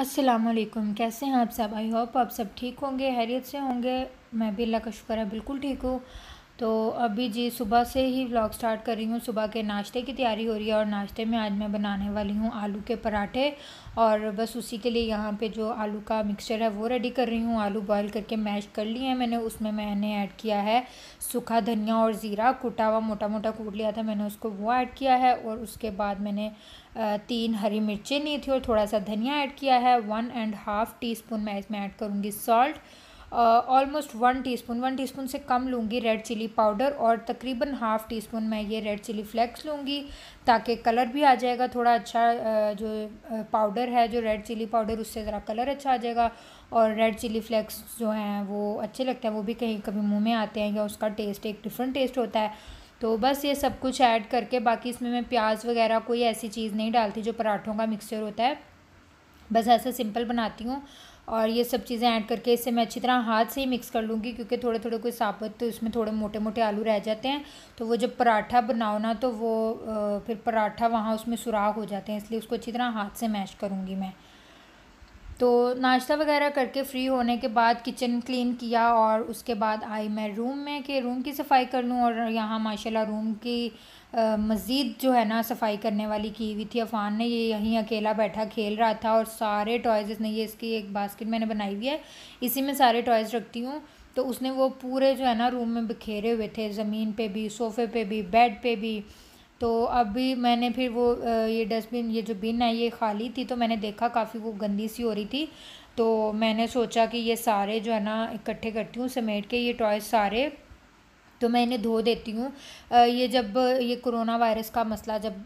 असलकम कैसे हैं आप सब आई होप आप सब ठीक होंगे हैरियत से होंगे मैं भी अल्लाह का शुक्र है बिल्कुल ठीक हूँ तो अभी जी सुबह से ही व्लॉग स्टार्ट कर रही हूँ सुबह के नाश्ते की तैयारी हो रही है और नाश्ते में आज मैं बनाने वाली हूँ आलू के पराठे और बस उसी के लिए यहाँ पे जो आलू का मिक्सचर है वो रेडी कर रही हूँ आलू बॉईल करके मैश कर लिए हैं मैंने उसमें मैंने ऐड किया है सूखा धनिया और ज़ीरा कुटा हुआ मोटा मोटा कूट लिया था मैंने उसको वो ऐड किया है और उसके बाद मैंने तीन हरी मिर्चें ली थी और थोड़ा सा धनिया ऐड किया है one and half teaspoon मैं इसमें ऐड करूँगी salt almost one teaspoon one teaspoon से कम लूँगी रेड चिली पाउडर और तकरीबन हाफ़ टी स्पून मैं ये रेड चिली फ्लेक्स लूँगी ताकि कलर भी आ जाएगा थोड़ा अच्छा जो पाउडर है जो रेड चिली पाउडर उससे ज़रा कलर अच्छा आ जाएगा और रेड चिली फ्लेक्स जो हैं वो अच्छे लगते हैं वो भी कहीं कभी मुँह में आते हैं या उसका टेस्ट एक डिफरेंट टेस्ट होता है तो बस ये सब कुछ ऐड करके बाकी इसमें मैं प्याज वगैरह कोई ऐसी चीज़ नहीं डालती जो पराठों का मिक्सचर होता है बस ऐसे सिंपल बनाती हूँ और ये सब चीज़ें ऐड करके इसे मैं अच्छी तरह हाथ से ही मिक्स कर लूँगी क्योंकि थोड़े थोड़े कोई साबुत तो इसमें थोड़े मोटे मोटे आलू रह जाते हैं तो वो जब पराठा बनाओ ना तो वो फिर पराठा वहाँ उसमें सुराख हो जाते हैं इसलिए उसको अच्छी तरह हाथ से मैश करूँगी मैं तो नाश्ता वगैरह करके फ़्री होने के बाद किचन क्लीन किया और उसके बाद आई मैं रूम में कि रूम की सफ़ाई कर लूँ और यहाँ माशाल्लाह रूम की मज़ीद जो है ना सफ़ाई करने वाली की हुई थी अफ़ान ने ये यहीं अकेला बैठा खेल रहा था और सारे टॉयज़ इसने ये इसकी एक बास्केट मैंने बनाई हुई है इसी में सारे टॉयज़ रखती हूँ तो उसने वो पूरे जो है ना रूम में बिखेरे हुए थे ज़मीन पर भी सोफ़े पर भी बेड पर भी तो अभी मैंने फिर वो ये डस्टबिन ये जो बिन है ये खाली थी तो मैंने देखा काफ़ी वो गंदी सी हो रही थी तो मैंने सोचा कि ये सारे जो है ना इकट्ठे करती हूँ समेट के ये टॉय सारे तो मैं इन्हें धो देती हूँ ये जब ये कोरोना वायरस का मसला जब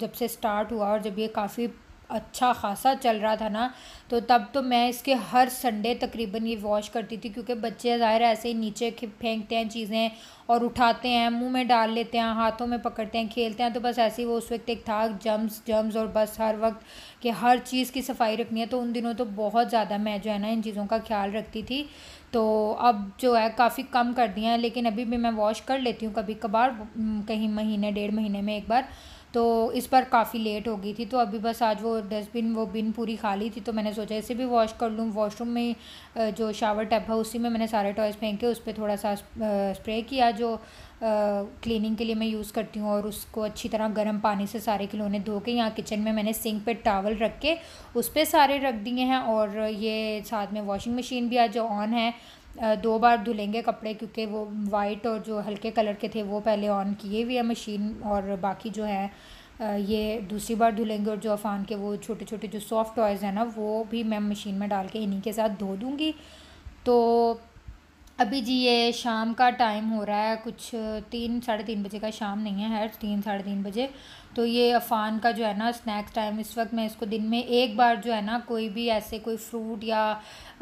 जब से स्टार्ट हुआ और जब ये काफ़ी अच्छा खासा चल रहा था ना तो तब तो मैं इसके हर संडे तकरीबन ये वॉश करती थी क्योंकि बच्चे ज़ाहिर ऐसे ही नीचे फेंकते हैं चीज़ें और उठाते हैं मुंह में डाल लेते हैं हाथों में पकड़ते हैं खेलते हैं तो बस ऐसे ही वो उस वक्त एक था जम्स जम्स और बस हर वक्त कि हर चीज़ की सफाई रखनी है तो उन दिनों तो बहुत ज़्यादा मैं जो है ना इन चीज़ों का ख्याल रखती थी तो अब जो है काफ़ी कम कर दिया है लेकिन अभी भी मैं वॉश कर लेती हूँ कभी कभार कहीं महीने डेढ़ महीने में एक बार तो इस पर काफ़ी लेट हो गई थी तो अभी बस आज वो डस्टबिन वो बिन पूरी खाली थी तो मैंने सोचा इसे भी वॉश कर लूँ वॉशरूम में जो शावर टैप है उसी में मैंने सारे टॉयज़ फेंके उस पर थोड़ा सा स्प्रे किया जो क्लीनिंग के लिए मैं यूज़ करती हूँ और उसको अच्छी तरह गर्म पानी से सारे खिलौने धो के यहाँ किचन में मैंने सिंक पे टावल रख के उस पर सारे रख दिए हैं और ये साथ में वॉशिंग मशीन भी आज जो ऑन है दो बार धुलेंगे कपड़े क्योंकि वो वाइट और जो हल्के कलर के थे वो पहले ऑन किए हुए हैं मशीन और बाकी जो है ये दूसरी बार धुलेंगे और जो अफान के वो छोटे छोटे जो सॉफ्ट टॉयज़ हैं ना वो भी मैं मशीन में डाल के इन्हीं के साथ धो दूँगी तो अभी जी ये शाम का टाइम हो रहा है कुछ तीन साढ़े तीन बजे का शाम नहीं है हर तीन साढ़े तीन बजे तो ये अफ़ान का जो है ना स्नैक्स टाइम इस वक्त मैं इसको दिन में एक बार जो है ना कोई भी ऐसे कोई फ्रूट या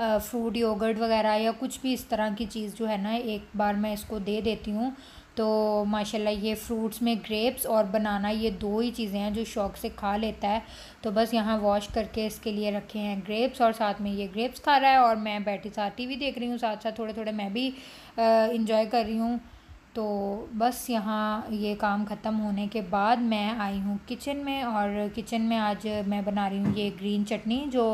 फ्रूट योगर्ट वगैरह या कुछ भी इस तरह की चीज़ जो है ना एक बार मैं इसको दे देती हूँ तो माशाल्लाह ये फ्रूट्स में ग्रेप्स और बनाना ये दो ही चीज़ें हैं जो शौक से खा लेता है तो बस यहाँ वॉश करके इसके लिए रखे हैं ग्रेप्स और साथ में ये ग्रेप्स खा रहा है और मैं बैठी साथ टी देख रही हूँ साथ साथ थोड़े थोड़े मैं भी इंजॉय कर रही हूँ तो बस यहाँ ये काम ख़त्म होने के बाद मैं आई हूँ किचन में और किचन में आज मैं बना रही हूँ ये ग्रीन चटनी जो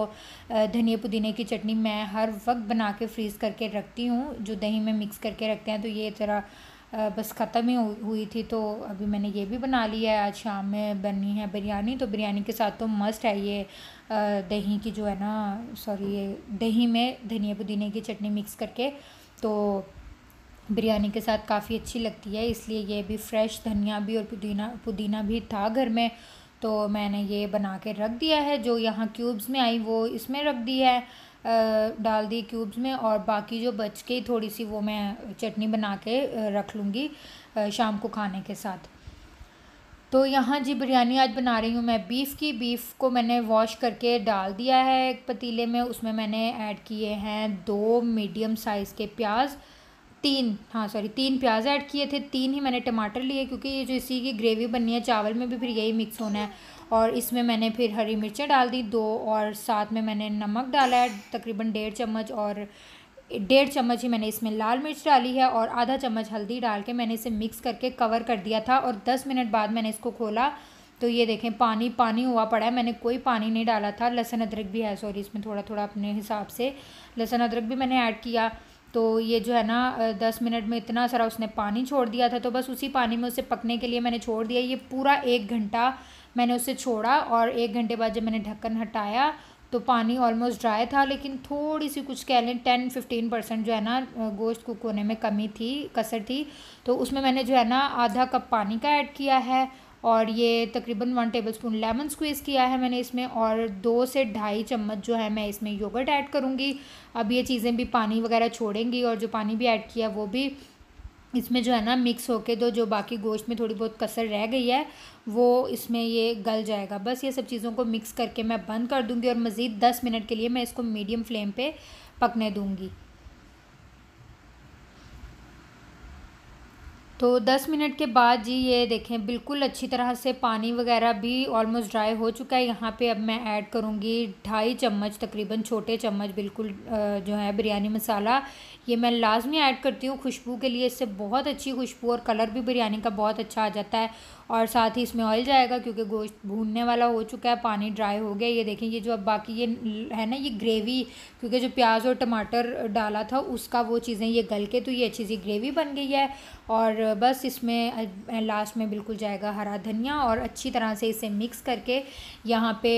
धनिया पुदीने की चटनी मैं हर वक्त बना के फ्रीज़ करके रखती हूँ जो दही में मिक्स करके रखते हैं तो ये ज़रा बस ख़त्म ही हुई थी तो अभी मैंने ये भी बना लिया है आज शाम में बनी है बिरयानी तो बिरयानी के साथ तो मस्ट है ये दही की जो है ना सॉरी ये दही में धनिया पुदीने की चटनी मिक्स करके तो बिरयानी के साथ काफ़ी अच्छी लगती है इसलिए ये भी फ्रेश धनिया भी और पुदीना पुदीना भी था घर में तो मैंने ये बना के रख दिया है जो यहाँ क्यूब्स में आई वो इसमें रख दी है डाल दी क्यूब्स में और बाकी जो बच गई थोड़ी सी वो मैं चटनी बना के रख लूँगी शाम को खाने के साथ तो यहाँ जी बिरयानी आज बना रही हूँ मैं बीफ़ की बीफ़ को मैंने वॉश करके डाल दिया है एक पतीले में उसमें मैंने ऐड किए हैं दो मीडियम साइज़ के प्याज़ तीन हाँ सॉरी तीन प्याज ऐड किए थे तीन ही मैंने टमाटर लिए क्योंकि ये जो इसी की ग्रेवी बननी है चावल में भी फिर यही मिक्स होना है और इसमें मैंने फिर हरी मिर्चें डाल दी दो और साथ में मैंने नमक डाला है तकरीबन डेढ़ चम्मच और डेढ़ चम्मच ही मैंने इसमें लाल मिर्च डाली है और आधा चम्मच हल्दी डाल के मैंने इसे मिक्स करके कवर कर दिया था और दस मिनट बाद मैंने इसको खोला तो ये देखें पानी पानी हुआ पड़ा है मैंने कोई पानी नहीं डाला था लहसुन अदरक भी है सॉरी इसमें थोड़ा थोड़ा अपने हिसाब से लहसुन अदरक भी मैंने ऐड किया तो ये जो है ना दस मिनट में इतना सारा उसने पानी छोड़ दिया था तो बस उसी पानी में उसे पकने के लिए मैंने छोड़ दिया ये पूरा एक घंटा मैंने उसे छोड़ा और एक घंटे बाद जब मैंने ढक्कन हटाया तो पानी ऑलमोस्ट ड्राई था लेकिन थोड़ी सी कुछ कह लें टेन फिफ्टीन परसेंट जो है ना गोश्त कुक होने में कमी थी कसर थी तो उसमें मैंने जो है ना आधा कप पानी का ऐड किया है और ये तकरीबन one tablespoon lemon squeeze किया है मैंने इसमें और दो से ढाई चम्मच जो है मैं इसमें योगर्ट ऐड करूँगी अब ये चीज़ें भी पानी वगैरह छोड़ेंगी और जो पानी भी ऐड किया वो भी इसमें जो है ना मिक्स होके तो जो बाकी गोश्त में थोड़ी बहुत कसर रह गई है वो इसमें ये गल जाएगा बस ये सब चीज़ों को मिक्स करके मैं बंद कर दूँगी और मज़ीद दस मिनट के लिए मैं इसको मीडियम फ्लेम पर पकने दूँगी तो 10 मिनट के बाद जी ये देखें बिल्कुल अच्छी तरह से पानी वगैरह भी ऑलमोस्ट ड्राई हो चुका है यहाँ पे अब मैं ऐड करूँगी ढाई चम्मच तकरीबन छोटे चम्मच बिल्कुल जो है बिरयानी मसाला ये मैं लाजमी ऐड करती हूँ खुशबू के लिए इससे बहुत अच्छी खुशबू और कलर भी बिरयानी का बहुत अच्छा आ जाता है और साथ ही इसमें ऑयल जाएगा क्योंकि गोश्त भूनने वाला हो चुका है पानी ड्राई हो गया ये देखें ये जो अब बाकी ये है ना ये ग्रेवी क्योंकि जो प्याज और टमाटर डाला था उसका वो चीज़ें ये गल के तो ये अच्छी सी ग्रेवी बन गई है और बस इसमें लास्ट में बिल्कुल जाएगा हरा धनिया और अच्छी तरह से इसे मिक्स करके यहाँ पे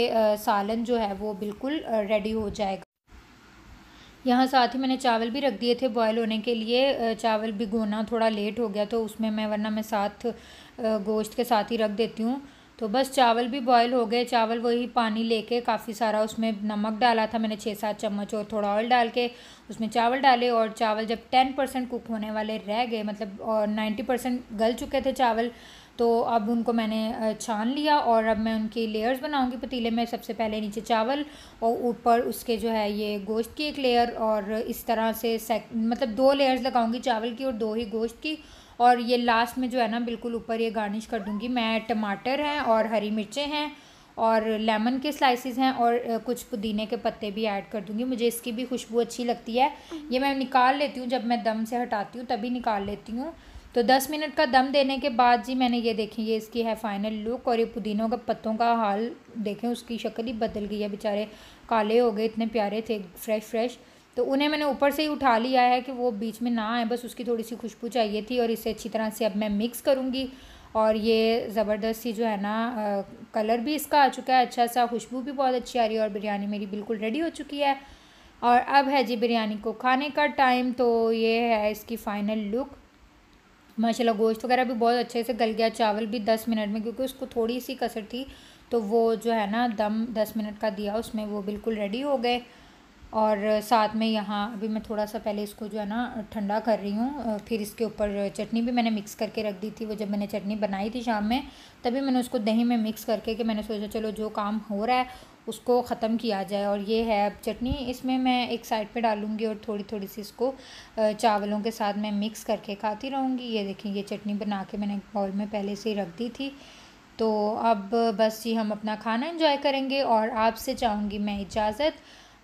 सालन जो है वो बिल्कुल रेडी हो जाएगा यहाँ साथ ही मैंने चावल भी रख दिए थे बॉयल होने के लिए चावल भिगोना थोड़ा लेट हो गया तो उसमें मैं वरना मैं साथ गोश्त के साथ ही रख देती हूँ तो बस चावल भी बॉयल हो गए चावल वही पानी लेके काफ़ी सारा उसमें नमक डाला था मैंने छः सात चम्मच और थोड़ा ऑयल डाल के उसमें चावल डाले और चावल जब टेन परसेंट कुक होने वाले रह गए मतलब और नाइन्टी परसेंट गल चुके थे चावल तो अब उनको मैंने छान लिया और अब मैं उनकी लेयर्स बनाऊंगी पतीले में सबसे पहले नीचे चावल और ऊपर उसके जो है ये गोश्त की एक लेयर और इस तरह से सेक मतलब दो लेयर्स लगाऊंगी चावल की और दो ही गोश्त की और ये लास्ट में जो है ना बिल्कुल ऊपर ये गार्निश कर दूँगी मैं टमाटर हैं और हरी मिर्चें हैं और लेमन के स्लाइसेस हैं और कुछ पुदीने के पत्ते भी ऐड कर दूँगी मुझे इसकी भी खुशबू अच्छी लगती है ये मैं निकाल लेती हूँ जब मैं दम से हटाती हूँ तभी निकाल लेती हूँ तो दस मिनट का दम देने के बाद जी मैंने ये देखी ये इसकी है फाइनल लुक और ये पुदीनों के पत्तों का हाल देखें उसकी शक्ल ही बदल गई है बेचारे काले हो गए इतने प्यारे थे फ्रेश फ्रेश तो उन्हें मैंने ऊपर से ही उठा लिया है कि वो बीच में ना आए बस उसकी थोड़ी सी खुशबू चाहिए थी और इसे अच्छी तरह से अब मैं मिक्स करूँगी और ये ज़बरदस्त सी जो है ना आ, कलर भी इसका आ चुका है अच्छा सा खुशबू भी बहुत अच्छी आ रही है और बिरयानी मेरी बिल्कुल रेडी हो चुकी है और अब है जी बिरयानी को खाने का टाइम तो ये है इसकी फ़ाइनल लुक माशाल्लाह गोश्त वगैरह भी बहुत अच्छे से गल गया चावल भी दस मिनट में क्योंकि उसको थोड़ी सी कसर थी तो वो जो है ना दम दस मिनट का दिया उसमें वो बिल्कुल रेडी हो गए और साथ में यहाँ अभी मैं थोड़ा सा पहले इसको जो है ना ठंडा कर रही हूँ फिर इसके ऊपर चटनी भी मैंने मिक्स करके रख दी थी वो जब मैंने चटनी बनाई थी शाम में तभी मैंने उसको दही में मिक्स करके कि मैंने सोचा चलो जो काम हो रहा है उसको ख़त्म किया जाए और ये है अब चटनी इसमें मैं एक साइड पे डालूंगी और थोड़ी थोड़ी सी इसको चावलों के साथ मैं मिक्स करके खाती रहूँगी ये देखें ये चटनी बना के मैंने बाउल में पहले से ही रख दी थी तो अब बस ये हम अपना खाना इंजॉय करेंगे और आपसे चाहूँगी मैं इजाज़त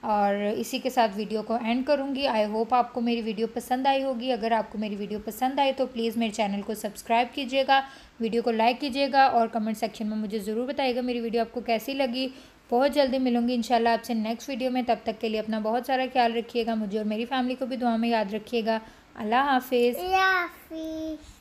और इसी के साथ वीडियो को एंड करूँगी आई होप आपको मेरी वीडियो पसंद आई होगी अगर आपको मेरी वीडियो पसंद आई तो प्लीज़ मेरे चैनल को सब्सक्राइब कीजिएगा वीडियो को लाइक कीजिएगा और कमेंट सेक्शन में मुझे ज़रूर बताइएगा मेरी वीडियो आपको कैसी लगी बहुत जल्दी मिलूंगी इंशाल्लाह आपसे नेक्स्ट वीडियो में तब तक के लिए अपना बहुत सारा ख्याल रखिएगा मुझे और मेरी फैमिली को भी दुआ में याद रखिएगा अल्लाह हाफिज़